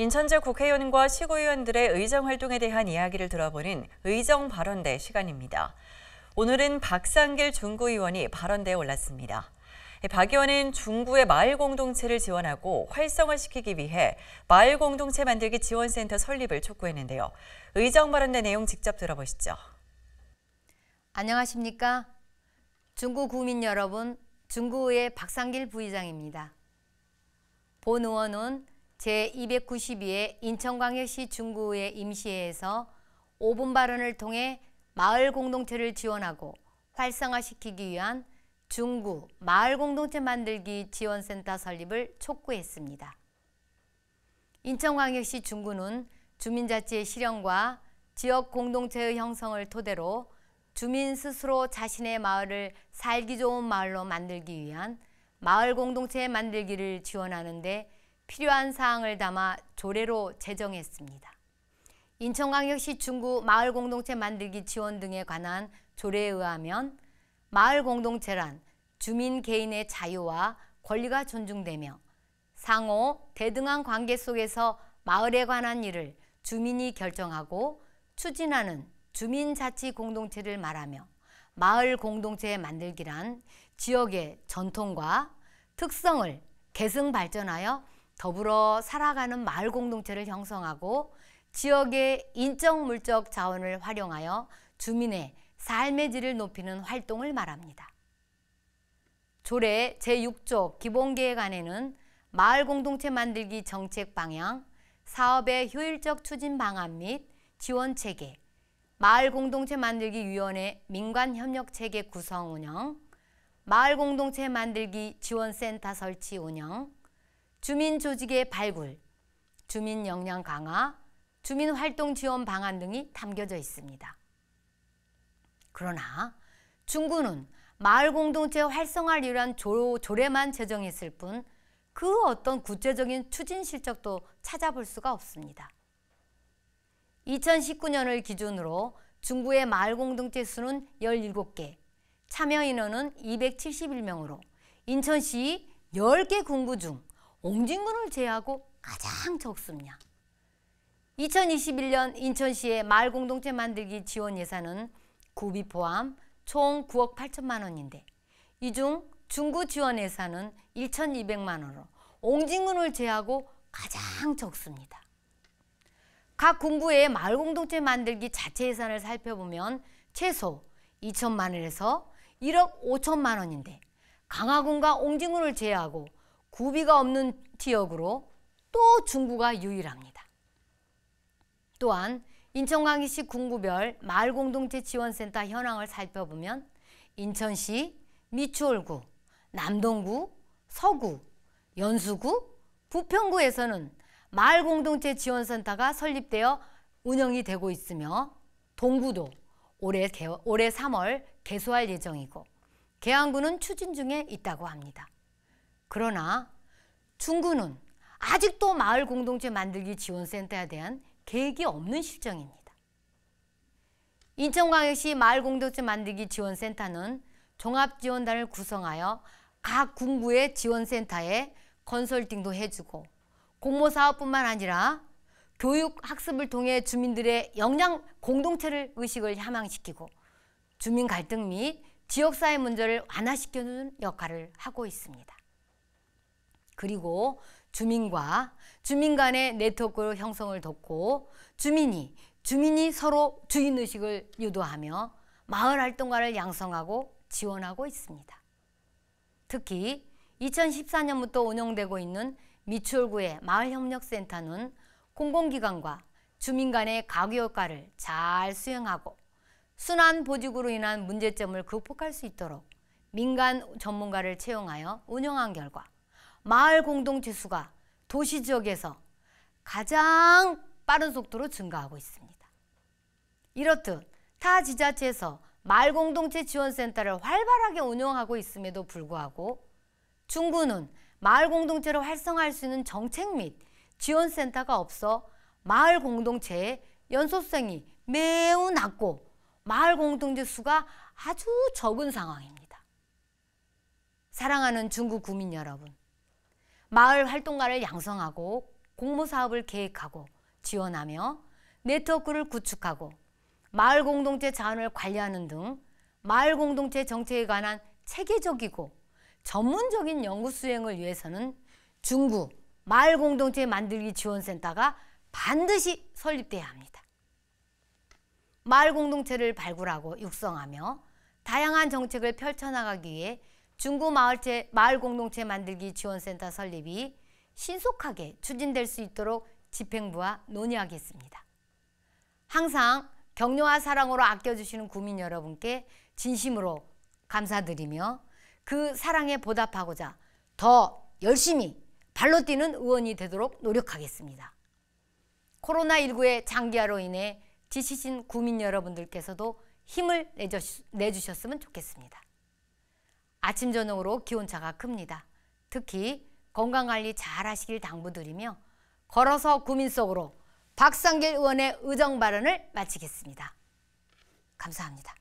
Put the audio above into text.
인천제 국회의원과 시구의원들의 의정 활동에 대한 이야기를 들어보는 의정 발언대 시간입니다. 오늘은 박상길 중구의원이 발언대에 올랐습니다. 박 의원은 중구의 마을 공동체를 지원하고 활성화시키기 위해 마을 공동체 만들기 지원센터 설립을 촉구했는데요. 의정 발언대 내용 직접 들어보시죠. 안녕하십니까? 중구 구민 여러분, 중구의 박상길 부의장입니다. 본 의원은 제292회 인천광역시 중구의 임시회에서 5분 발언을 통해 마을 공동체를 지원하고 활성화시키기 위한 중구 마을 공동체 만들기 지원센터 설립을 촉구했습니다. 인천광역시 중구는 주민자치의 실현과 지역 공동체의 형성을 토대로 주민 스스로 자신의 마을을 살기 좋은 마을로 만들기 위한 마을 공동체 만들기를 지원하는 데 필요한 사항을 담아 조례로 제정했습니다. 인천광역시 중구 마을공동체 만들기 지원 등에 관한 조례에 의하면 마을공동체란 주민 개인의 자유와 권리가 존중되며 상호 대등한 관계 속에서 마을에 관한 일을 주민이 결정하고 추진하는 주민자치공동체를 말하며 마을 공동체 만들기란 지역의 전통과 특성을 계승 발전하여 더불어 살아가는 마을 공동체를 형성하고 지역의 인적 물적 자원을 활용하여 주민의 삶의 질을 높이는 활동을 말합니다. 조례 제6조 기본계획안에는 마을 공동체 만들기 정책 방향, 사업의 효율적 추진 방안 및 지원 체계, 마을 공동체 만들기 위원회 민관 협력 체계 구성 운영, 마을 공동체 만들기 지원센터 설치 운영, 주민 조직의 발굴, 주민 역량 강화, 주민 활동 지원 방안 등이 담겨져 있습니다. 그러나 중구는 마을 공동체 활성화를 위한 조, 조례만 제정했을 뿐 그 어떤 구체적인 추진 실적도 찾아볼 수가 없습니다. 2019년을 기준으로 중구의 마을 공동체 수는 17개, 참여 인원은 271명으로 인천시 10개 군구 중 옹진군을 제외하고 가장 적습니다. 2021년 인천시의 마을 공동체 만들기 지원 예산은 구비 포함 총 9억 8천만 원인데 이 중 중구 지원 예산은 1,200만 원으로 옹진군을 제외하고 가장 적습니다. 각 군부의 마을 공동체 만들기 자체 예산을 살펴보면 최소 2천만 원에서 1억 5천만 원인데 강화군과 옹진군을 제외하고 구비가 없는 지역으로 또 중구가 유일합니다. 또한 인천광역시 군구별 마을공동체 지원센터 현황을 살펴보면 인천시 미추홀구, 남동구, 서구, 연수구, 부평구에서는 마을공동체 지원센터가 설립되어 운영이 되고 있으며 동구도 올해, 올해 3월 개소할 예정이고 계양구는 추진 중에 있다고 합니다. 그러나 중구는 아직도 마을 공동체 만들기 지원센터에 대한 계획이 없는 실정입니다. 인천광역시 마을 공동체 만들기 지원센터는 종합지원단을 구성하여 각 군구의 지원센터에 컨설팅도 해주고 공모사업뿐만 아니라 교육 학습을 통해 주민들의 역량 공동체를 의식을 향상시키고 주민 갈등 및 지역사회 문제를 완화시키는 역할을 하고 있습니다. 그리고 주민과 주민 간의 네트워크 형성을 돕고 주민이 주민이 서로 주인의식을 유도하며 마을 활동가를 양성하고 지원하고 있습니다. 특히 2014년부터 운영되고 있는 미추홀구의 마을협력센터는 공공기관과 주민 간의 가교육과를 잘 수행하고 순환 보직으로 인한 문제점을 극복할 수 있도록 민간 전문가를 채용하여 운영한 결과 마을 공동체수가 도시 지역에서 가장 빠른 속도로 증가하고 있습니다. 이렇듯 타 지자체에서 마을 공동체 지원센터를 활발하게 운영하고 있음에도 불구하고 중구는 마을 공동체를 활성화할 수 있는 정책 및 지원센터가 없어 마을 공동체의 연소성이 매우 낮고 마을 공동체 수가 아주 적은 상황입니다. 사랑하는 중국 구민 여러분, 마을 활동가를 양성하고 공모사업을 계획하고 지원하며 네트워크를 구축하고 마을 공동체 자원을 관리하는 등 마을 공동체 정책에 관한 체계적이고 전문적인 연구 수행을 위해서는 중구 마을 공동체 만들기 지원센터가 반드시 설립돼야 합니다. 마을 공동체를 발굴하고 육성하며 다양한 정책을 펼쳐나가기 위해 중구 마을체 마을 공동체 만들기 지원센터 설립이 신속하게 추진될 수 있도록 집행부와 논의하겠습니다. 항상 격려와 사랑으로 아껴주시는 국민 여러분께 진심으로 감사드리며 그 사랑에 보답하고자 더 열심히 발로 뛰는 의원이 되도록 노력하겠습니다. 코로나19의 장기화로 인해 지치신 국민 여러분들께서도 힘을 내주셨으면 좋겠습니다. 아침 저녁으로 기온차가 큽니다. 특히 건강관리 잘 하시길 당부드리며 걸어서 구민 속으로 박상길 의원의 의정 발언을 마치겠습니다. 감사합니다.